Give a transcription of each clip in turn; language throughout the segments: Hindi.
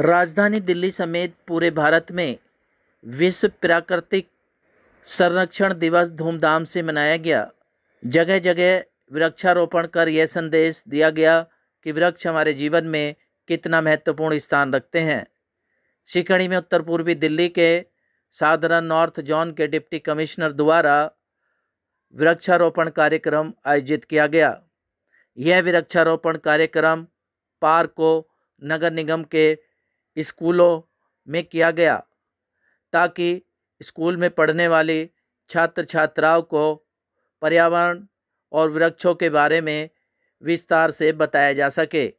राजधानी दिल्ली समेत पूरे भारत में विश्व प्राकृतिक संरक्षण दिवस धूमधाम से मनाया गया जगह जगह वृक्षारोपण कर यह संदेश दिया गया कि वृक्ष हमारे जीवन में कितना महत्वपूर्ण स्थान रखते हैं शिकड़ी में उत्तर पूर्वी दिल्ली के साधारण नॉर्थ जॉन के डिप्टी कमिश्नर द्वारा वृक्षारोपण कार्यक्रम आयोजित किया गया यह वृक्षारोपण कार्यक्रम पार्क को नगर निगम के स्कूलों में किया गया ताकि स्कूल में पढ़ने वाले छात्र छात्राओं को पर्यावरण और वृक्षों के बारे में विस्तार से बताया जा सके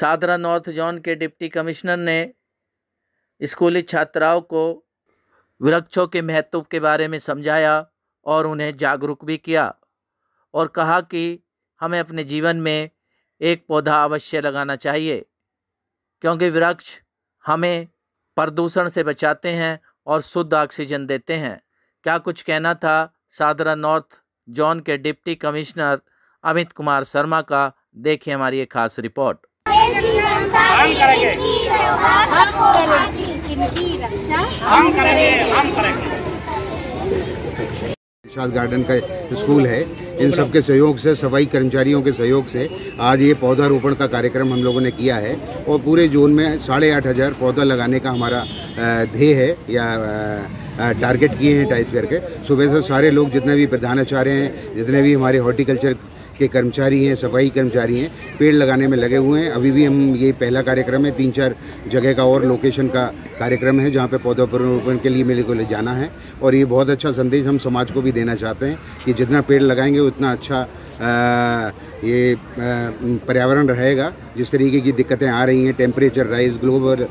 सादरा नॉर्थ जोन के डिप्टी कमिश्नर ने स्कूली छात्राओं को वृक्षों के महत्व के बारे में समझाया और उन्हें जागरूक भी किया और कहा कि हमें अपने जीवन में एक पौधा अवश्य लगाना चाहिए क्योंकि वृक्ष हमें प्रदूषण से बचाते हैं और शुद्ध ऑक्सीजन देते हैं क्या कुछ कहना था सादरा नॉर्थ जोन के डिप्टी कमिश्नर अमित कुमार शर्मा का देखिए हमारी एक खास रिपोर्ट हम करेंगे हम करेंगे निषाद गार्डन का स्कूल है इन सब के सहयोग से सफाई कर्मचारियों के सहयोग से आज ये पौधारोपण का कार्यक्रम हम लोगों ने किया है और पूरे जोन में साढ़े आठ हज़ार पौधा लगाने का हमारा ध्येय है या टारगेट किए हैं टाइप करके सुबह से सारे लोग जितने भी प्रधानाचार्य हैं जितने भी हमारे हॉर्टिकल्चर के कर्मचारी हैं सफाई कर्मचारी हैं पेड़ लगाने में लगे हुए हैं अभी भी हम ये पहला कार्यक्रम है तीन चार जगह का और लोकेशन का कार्यक्रम है जहाँ पर रोपण के लिए मेरे को ले जाना है और ये बहुत अच्छा संदेश हम समाज को भी देना चाहते हैं कि जितना पेड़ लगाएंगे उतना अच्छा आ, ये पर्यावरण रहेगा जिस तरीके की दिक्कतें आ रही हैं टेम्परेचर राइज ग्लोबल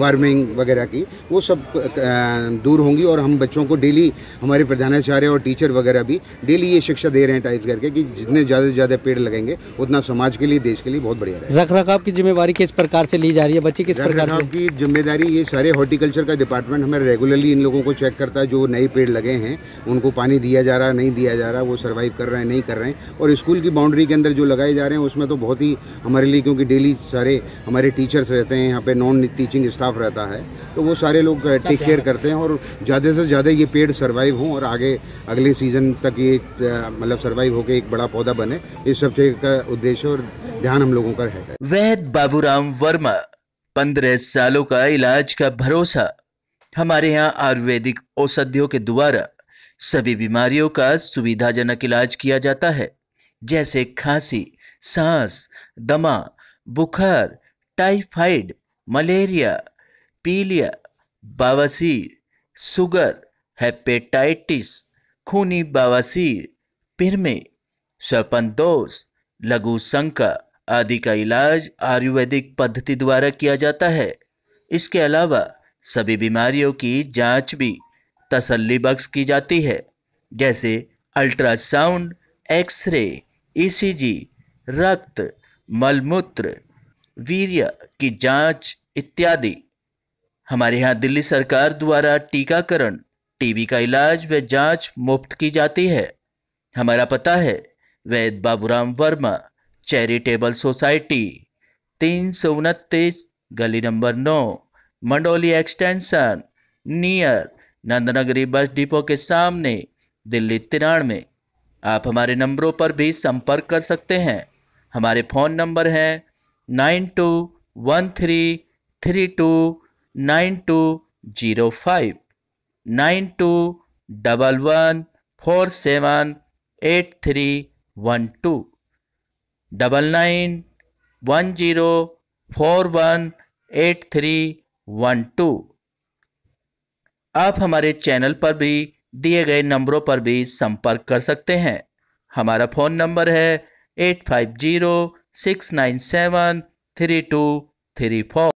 वार्मिंग वगैरह की वो सब uh, दूर होंगी और हम बच्चों को डेली हमारे प्रधानाचार्य और टीचर वगैरह भी डेली ये शिक्षा दे रहे हैं टाइप करके कि जितने ज़्यादा से ज़्यादा पेड़ लगेंगे उतना समाज के लिए देश के लिए बहुत बढ़िया रहेगा रख रखाव की जिम्मेवारी किस प्रकार से ली जा रही है बच्चे किस प्रकार की जिम्मेदारी ये सारे हॉर्टिकल्चर का डिपार्टमेंट हमें रेगुलरली इन लोगों को चेक करता है जो नए पेड़ लगे हैं उनको पानी दिया जा रहा नहीं दिया जा रहा वो सर्वाइव कर रहे हैं नहीं कर रहे हैं और स्कूल की बाउंड्री के अंदर जो लगाए जा रहे हैं उसमें तो बहुत ही हमारे हमारे लिए क्योंकि डेली सारे हमारे टीचर्स रहते हैं यहाँ पे नॉन टीचिंग स्टाफ रहता है तो वो सारे लोग टेक uh, केयर अच्छा। करते हैं और ज़्यादा से ज़्यादा ये पेड़ सर्वाइव हों और आगे अगले सीज़न तक ये uh, मतलब सर्वाइव होकर एक बड़ा पौधा बने इस सब चीज़ का उद्देश्य और ध्यान हम लोगों का रहता है वैद बाबूराम वर्मा पंद्रह सालों का इलाज का भरोसा हमारे यहाँ आयुर्वेदिक औषधियों के द्वारा सभी बीमारियों का सुविधाजनक इलाज किया जाता है जैसे खांसी सांस दमा बुखार टाइफाइड मलेरिया पीलिया बवासीर सुगर हेपेटाइटिस खूनी बवासीर पिरमे दोष लघु शंका आदि का इलाज आयुर्वेदिक पद्धति द्वारा किया जाता है इसके अलावा सभी बीमारियों की जांच भी तसल्ली बख्श की जाती है जैसे अल्ट्रासाउंड एक्सरे ईसीजी रक्त मलमूत्र वीर्य की जांच इत्यादि हमारे यहाँ दिल्ली सरकार द्वारा टीकाकरण टीबी का इलाज व जांच मुफ्त की जाती है हमारा पता है वैद बाबूराम वर्मा चैरिटेबल सोसाइटी तीन सौ उनतीस गली नंबर नौ Mandoli extension near Nandnagri bus depot के सामने दिल्ली तिरानवे में आप हमारे नंबरों पर भी संपर्क कर सकते हैं हमारे फ़ोन नंबर हैं nine two one three three two nine two zero five nine two double one four seven eight three one two double nine one zero four one eight three one two आप हमारे चैनल पर भी दिए गए नंबरों पर भी संपर्क कर सकते हैं हमारा फ़ोन नंबर है 850 697 3234.